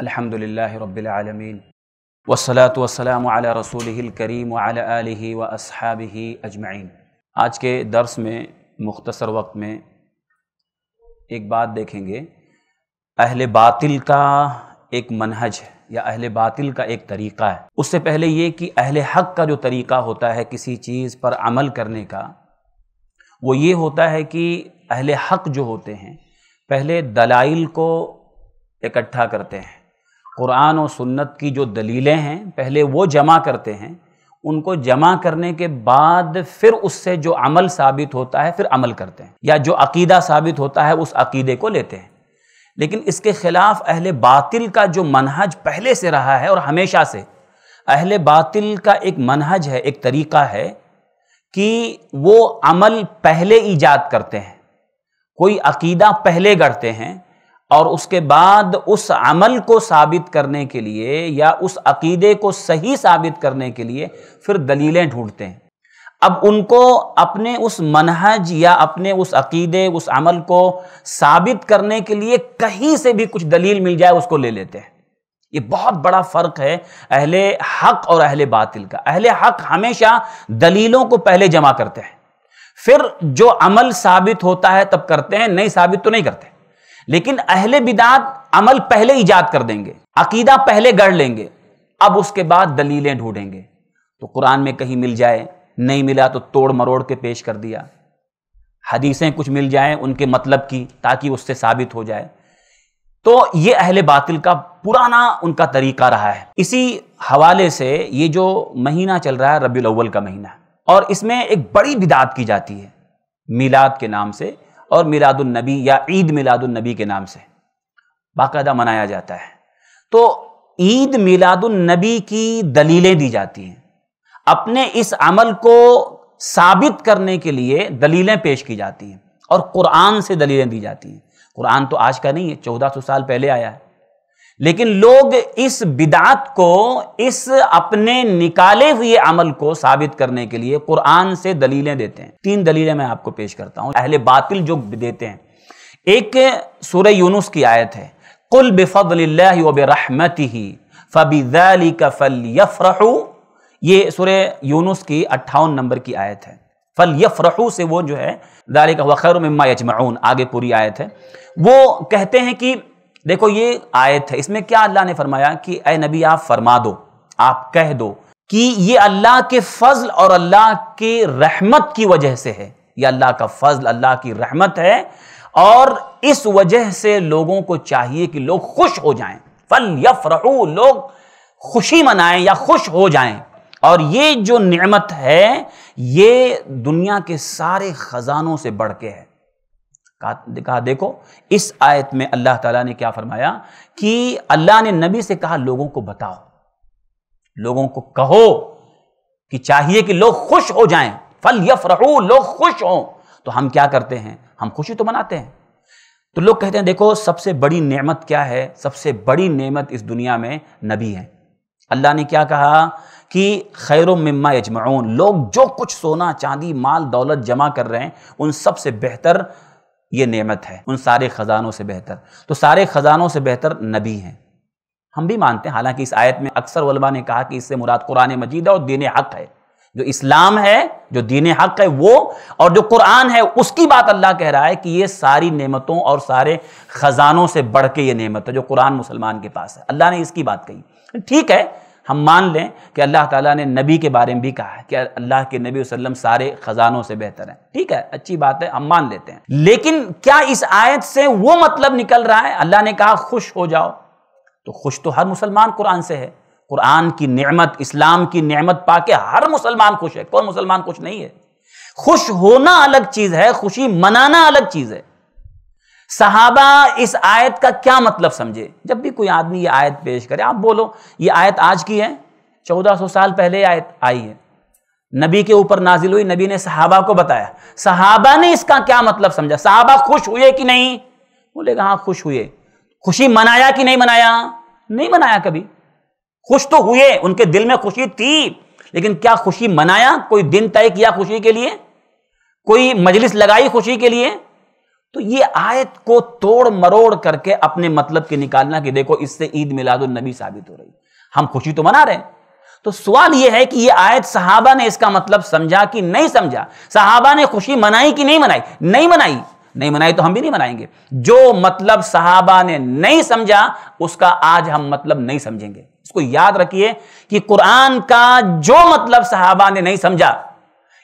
अल्हम्दुलिल्लाह रब्बिल आलमीन वसलात वसलाम आला रसूल करीम वाल आलि व असहाबि अजमाइन आज के दर्स में मुख्तसर वक्त में एक बात देखेंगे अहल बातिल का एक मनहज है या अहल बातिल का एक तरीक़ा है उससे पहले ये कि अहल हक का जो तरीक़ा होता है किसी चीज़ पर अमल करने का वो ये होता है कि अहल हक जो होते हैं पहले दलाइल को इकट्ठा करते हैं कुरान और सुन्नत की जो दलीलें हैं पहले वो जमा करते हैं उनको जमा करने के बाद फिर उससे जो अमल साबित होता है फिर अमल करते हैं या जो अकीदा साबित होता है उस अकीदे को लेते हैं लेकिन इसके ख़िलाफ़ अहल बातिल का जो मनहज पहले से रहा है और हमेशा से अहले बातिल का एक मनहज है एक तरीका है कि वो अमल पहले ईजाद करते हैं कोई अकीदा पहले गढ़ते हैं और उसके बाद उस अमल को साबित करने के लिए या उस अकीदे को सही साबित करने के लिए फिर दलीलें ढूंढते हैं अब उनको अपने उस मनहज या अपने उस अकीदे उस अमल को साबित करने के लिए कहीं से भी कुछ दलील मिल जाए उसको ले लेते हैं ये बहुत बड़ा फ़र्क है अहले हक और अहले बातिल का अहले हक हमेशा दलीलों को पहले जमा करते हैं फिर जो अमल साबित होता है तब करते हैं नहीं साबित तो नहीं करते लेकिन अहले बिदात अमल पहले ईजाद कर देंगे अकीदा पहले गढ़ लेंगे अब उसके बाद दलीलें ढूंढेंगे तो कुरान में कहीं मिल जाए नहीं मिला तो तोड़ मरोड़ के पेश कर दिया हदीसें कुछ मिल जाए उनके मतलब की ताकि उससे साबित हो जाए तो ये अहले बातिल का पुराना उनका तरीका रहा है इसी हवाले से ये जो महीना चल रहा है रबी अव्वल का महीना और इसमें एक बड़ी बिदात की जाती है मिलाद के नाम से और मिलादुलनबी या ईद मिलादुलनबी के नाम से बाकायदा मनाया जाता है तो ईद मिलादुलनबी की दलीलें दी जाती हैं अपने इस अमल को साबित करने के लिए दलीलें पेश की जाती हैं और कुरान से दलीलें दी जाती हैं कुरान तो आज का नहीं है चौदह सौ साल पहले आया है लेकिन लोग इस बिदात को इस अपने निकाले हुए अमल को साबित करने के लिए कुरान से दलीलें देते हैं तीन दलीलें मैं आपको पेश करता हूं अहले बातिल जो देते हैं एक सूर्य यूनुस की आयत है कुल बेफल वबरहमत का फल यफरहू ये सूर्य यूनुस की अट्ठावन नंबर की आयत है फल यफरहू से वो जो है दालिक वखर मम्मा यजमाउन आगे पूरी आयत है वो कहते हैं कि देखो ये आयत है इसमें क्या अल्लाह ने फरमाया कि ए नबी आप फरमा दो आप कह दो कि ये अल्लाह के फजल और अल्लाह के रहमत की वजह से है ये अल्लाह का फजल अल्लाह की रहमत है और इस वजह से लोगों को चाहिए कि लोग खुश हो जाएं फल यफरहू लोग खुशी मनाएं या खुश हो जाएं और ये जो नियमत है ये दुनिया के सारे खजानों से बढ़ के है कहा देखो इस आयत में अल्लाह ताला ने क्या फरमाया कि अल्लाह ने नबी से कहा लोगों को बताओ लोगों को कहो कि चाहिए कि लोग खुश हो जाएं फल यफरहू लोग खुश हों तो हम क्या करते हैं हम खुशी तो मनाते हैं तो लोग कहते हैं देखो सबसे बड़ी नेमत क्या है सबसे बड़ी नेमत इस दुनिया में नबी है अल्लाह ने क्या कहा कि खैर मम्मा यजमाऊन लोग जो कुछ सोना चांदी माल दौलत जमा कर रहे हैं उन सबसे बेहतर ये नेमत है उन सारे ख़जानों से बेहतर तो सारे ख़जानों से बेहतर नबी हैं हम भी मानते हैं हालांकि इस आयत में अक्सर वलमा ने कहा कि इससे मुराद कुरान मजीद है और दीन हक है जो इस्लाम है जो दीन हक है वो और जो कुरान है उसकी बात अल्लाह कह रहा है कि ये सारी नेमतों और सारे ख़जानों से बढ़ के ये नेमत है जो कुरान मुसलमान के पास है अल्लाह ने इसकी बात कही ठीक है हम मान लें कि अल्लाह ताला ने नबी के बारे में भी कहा है कि अल्लाह के नबी वसल्लम सारे ख़जानों से बेहतर हैं ठीक है अच्छी बात है हम मान लेते हैं लेकिन क्या इस आयत से वो मतलब निकल रहा है अल्लाह ने कहा खुश हो जाओ तो खुश तो हर मुसलमान कुरान से है कुरान की नमत इस्लाम की नमत पा के हर मुसलमान खुश है कौन मुसलमान खुश नहीं है खुश होना अलग चीज़ है खुशी मनाना अलग चीज़ है सहाबा इस आयत का क्या मतलब समझे जब भी कोई आदमी ये आयत पेश करे आप बोलो ये आयत आज की है 1400 साल पहले आयत आई है नबी के ऊपर नाजिल हुई नबी ने सहाबा को बताया सहाबा ने इसका क्या मतलब समझा सहाबा खुश हुए कि नहीं बोलेगा हाँ खुश हुए खुशी मनाया कि नहीं मनाया नहीं मनाया कभी खुश तो हुए उनके दिल में खुशी थी लेकिन क्या खुशी मनाया कोई दिन तय किया खुशी के लिए कोई मजलिस लगाई खुशी के लिए तो ये आयत को तोड़ मरोड़ करके अपने मतलब के निकालना कि देखो इससे ईद मिलादुलनबी साबित हो रही हम खुशी तो मना रहे हैं तो सवाल यह है कि यह आयत सहाबा ने इसका मतलब समझा कि नहीं समझा सहाबा ने खुशी मनाई कि नहीं मनाई नहीं मनाई नहीं मनाई तो हम भी नहीं मनाएंगे जो मतलब सहाबा ने नहीं समझा उसका आज हम मतलब नहीं समझेंगे इसको याद रखिए कि कुरान का जो मतलब सहाबा ने नहीं समझा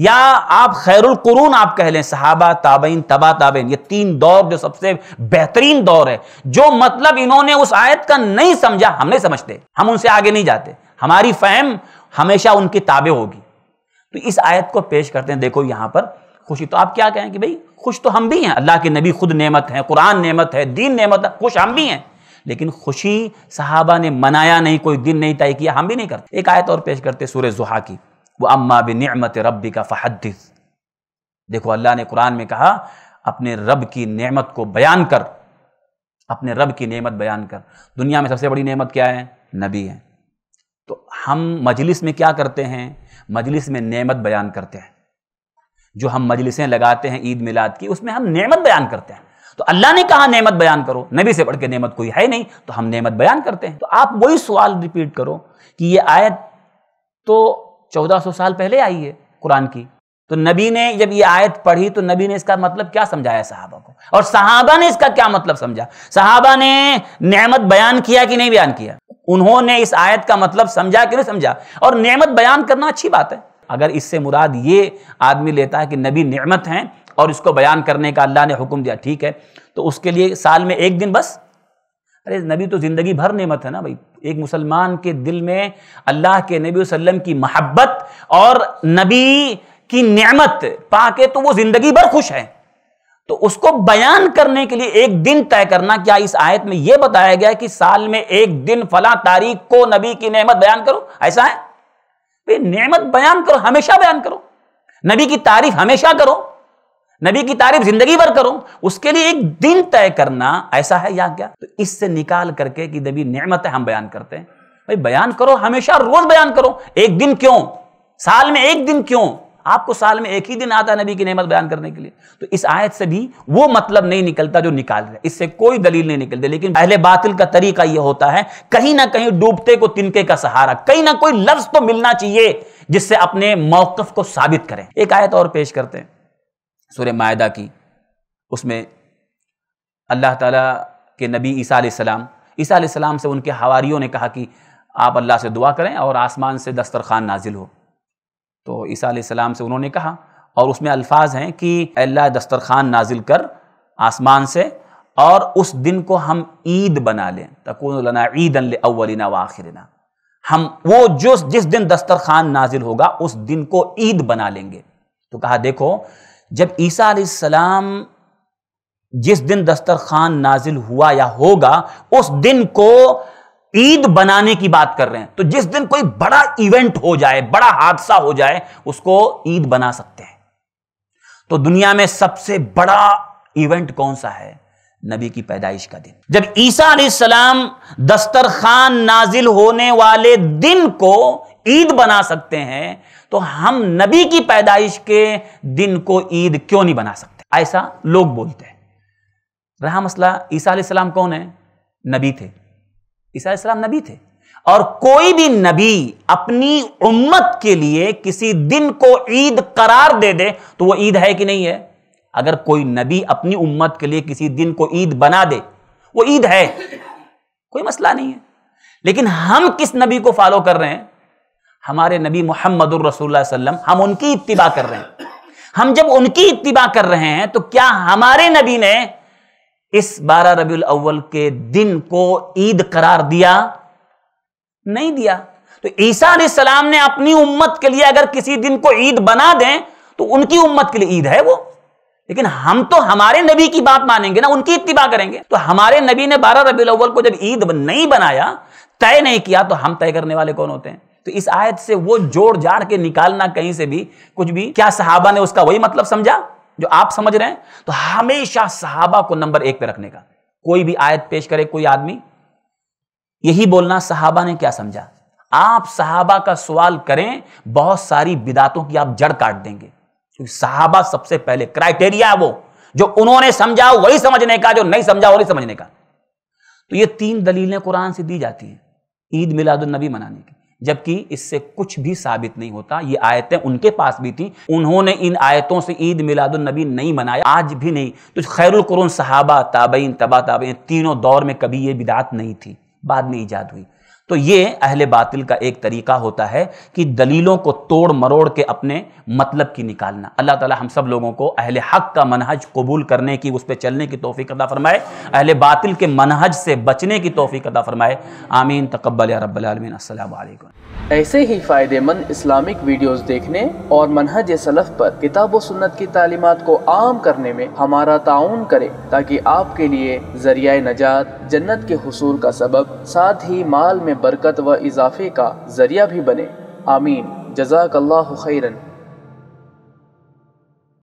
या आप खैरुल कुरून आप कह लें सहाबा ताबेन तबा ताबेन ये तीन दौर जो सबसे बेहतरीन दौर है जो मतलब इन्होंने उस आयत का नहीं समझा हम नहीं समझते हम उनसे आगे नहीं जाते हमारी फहम हमेशा उनकी ताबे होगी तो इस आयत को पेश करते हैं देखो यहां पर खुशी तो आप क्या कहें कि भाई खुश तो हम भी हैं अल्लाह के नबी खुद नेमत है कुरान नेमत है दीन नेमत है खुश हम भी हैं लेकिन खुशी साहबा ने मनाया नहीं कोई दिन नहीं तय किया हम भी नहीं करते एक आयत और पेश करते सूर्य जुहा की वो अम्मा नमत रब का फ़हदिस देखो अल्लाह ने कुरान में कहा अपने रब की नेमत को बयान कर अपने रब की नेमत बयान कर दुनिया में सबसे बड़ी नेमत क्या है नबी है तो हम मजलिस में क्या करते हैं मजलिस में नेमत बयान करते हैं जो हम मजलिसें लगाते हैं ईद मिलाद की उसमें हम नेमत बयान करते हैं तो अल्लाह ने कहा नेमत बयान करो नबी से बढ़ के नेमत कोई है नहीं तो हम नेमत बयान करते हैं तो आप वही सवाल रिपीट करो कि ये आयत तो चौदह सौ साल पहले आई है कुरान की तो नबी ने जब ये आयत पढ़ी तो नबी ने इसका मतलब क्या समझाया साहबा को और साहबा ने इसका क्या मतलब समझा साहबा ने नेमत बयान किया कि नहीं बयान किया उन्होंने इस आयत का मतलब समझा कि नहीं समझा और नेमत बयान करना अच्छी बात है अगर इससे मुराद ये आदमी लेता है कि नबी नेमत हैं और इसको बयान करने का अल्लाह ने हुक्म दिया ठीक है तो उसके लिए साल में एक दिन बस अरे नबी तो ज़िंदगी भर नेमत है ना भाई एक मुसलमान के दिल में अल्लाह के नबी वसल्लम की महब्बत और नबी की नेमत पाके तो वो ज़िंदगी भर खुश है तो उसको बयान करने के लिए एक दिन तय करना क्या इस आयत में यह बताया गया कि साल में एक दिन फला तारीख को नबी की नेमत बयान करो ऐसा है नेमत बयान करो हमेशा बयान करो नबी की तारीफ हमेशा करो नबी की तारीफ जिंदगी भर करो उसके लिए एक दिन तय करना ऐसा है या क्या तो इससे निकाल करके कि नबी नियमत हम बयान करते हैं भाई बयान करो हमेशा रोज बयान करो एक दिन क्यों साल में एक दिन क्यों आपको साल में एक ही दिन आता है नबी की नेमत बयान करने के लिए तो इस आयत से भी वो मतलब नहीं निकलता जो निकाल रहे इससे कोई दलील नहीं निकलती लेकिन पहले बातिल का तरीका यह होता है कहीं ना कहीं डूबते को तिनके का सहारा कहीं ना कोई लफ्ज तो मिलना चाहिए जिससे अपने मौकफ को साबित करें एक आयत और पेश करते हैं सूर्य मायदा की उसमें अल्लाह ताला के नबी ईसा सलाम ईसा सलाम से उनके हवारीयों ने कहा कि आप अल्लाह से दुआ करें और आसमान से दस्तरखान नाजिल हो तो ईसा सलाम से उन्होंने कहा और उसमें अल्फाज हैं कि अल्लाह दस्तरखान नाजिल कर आसमान से और उस दिन को हम ईद बना लें तकून ईद ईदन व वाखिरना हम वो जो जिस दिन दस्तरखान नाजिल होगा उस दिन को ईद बना लेंगे तो कहा देखो जब ईसा सलाम जिस दिन दस्तरखान नाजिल हुआ या होगा उस दिन को ईद बनाने की बात कर रहे हैं तो जिस दिन कोई बड़ा इवेंट हो जाए बड़ा हादसा हो जाए उसको ईद बना सकते हैं तो दुनिया में सबसे बड़ा इवेंट कौन सा है नबी की पैदाइश का दिन जब ईसा सलाम दस्तरखान नाजिल होने वाले दिन को ईद बना सकते हैं तो हम नबी की पैदाइश के दिन को ईद क्यों नहीं बना सकते ऐसा लोग बोलते हैं रहा मसला ईसा सलाम कौन है नबी थे ईसा सलाम नबी थे और कोई भी नबी अपनी उम्मत के लिए किसी दिन को ईद करार दे दे तो वो ईद है कि नहीं है अगर कोई नबी अपनी उम्मत के लिए किसी दिन को ईद बना दे वो ईद है कोई मसला नहीं है लेकिन हम किस नबी को फॉलो कर रहे हैं हमारे नबी मोहम्मद वसल्लम हम उनकी इतबा कर रहे हैं हम जब उनकी इतबा कर रहे हैं तो क्या हमारे नबी ने इस बारह रबी अव्वल के दिन को ईद करार दिया नहीं दिया तो ईसा सलाम ने अपनी उम्मत के लिए अगर किसी दिन को ईद बना दें तो उनकी उम्मत के लिए ईद है वो लेकिन हम तो हमारे नबी की बात मानेंगे ना उनकी इतबा करेंगे तो हमारे नबी ने बारह रबी अव्वल को जब ईद नहीं बनाया तय नहीं किया तो हम तय करने वाले कौन होते हैं तो इस आयत से वो जोड़ जाड़ के निकालना कहीं से भी कुछ भी क्या सहाबा ने उसका वही मतलब समझा जो आप समझ रहे हैं तो हमेशा सहाबा को नंबर एक पे रखने का कोई भी आयत पेश करे कोई आदमी यही बोलना सहाबा ने क्या समझा आप सहाबा का सवाल करें बहुत सारी बिदातों की आप जड़ काट देंगे क्योंकि सहाबा सबसे पहले क्राइटेरिया वो जो उन्होंने समझा वही समझने का जो नहीं समझा वही समझने का तो ये तीन दलीलें कुरान से दी जाती हैं ईद मिलादुलनबी मनाने की जबकि इससे कुछ भी साबित नहीं होता ये आयतें उनके पास भी थी उन्होंने इन आयतों से ईद मिलादुलनबी नहीं मनाया आज भी नहीं तो खैरुल सहाबा ताबईन तबा ताबईन तीनों दौर में कभी ये बिदात नहीं थी बाद में ईजाद हुई तो ये अहले बातिल का एक तरीका होता है कि दलीलों को तोड़ मरोड़ के अपने मतलब की निकालना अल्लाह ताला हम सब लोगों को अहले हक का मनहज कबूल करने की उस पर चलने की तोफ़ी अदा फरमाए अहले बातिल के मनहज से बचने की तोफ़ी अदा फरमाए आमीन तकबल रबीन असल ऐसे ही फ़ायदेमंद इस्लामिक वीडियोस देखने और मनहज सलफ़ पर किताब व सुन्नत की तालीमत को आम करने में हमारा ताउन करें ताकि आपके लिए ज़रिया नजात जन्नत के हसूल का सबब साथ ही माल में बरकत व इजाफे का ज़रिया भी बने आमीन जजाकल्ला खैरन